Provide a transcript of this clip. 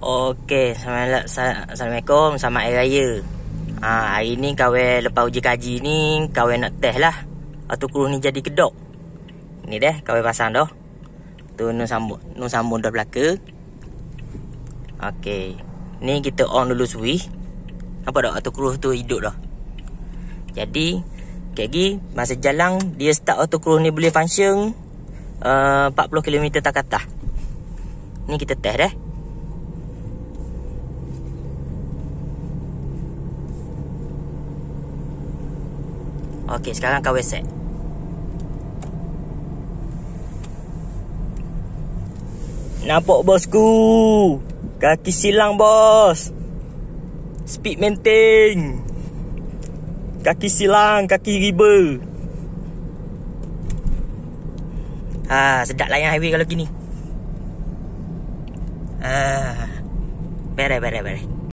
Okey, Assalamualaikum, sama hari raya. Ha, hari ni kawan lepas uji kaji ni, kawan nak teh lah. Atau kuruh ni jadi kedok. Ni deh, kawan pasang dah. Tu nu sambung, nu sambung dah belaka. Okey. Ni kita on dulu sui. Apa dah atau kuruh tu hidup dah. Jadi, kayak gi masa jalan dia start auto kuruh ni boleh function uh, 40 km tak kata. Ni kita teh deh. Okey, sekarang kau reset. Nampak bosku. Kaki silang bos. Speed maintain. Kaki silang, kaki riba. Ha, sedap lah yang highway kalau gini. Ah. Ha, bere bere bere.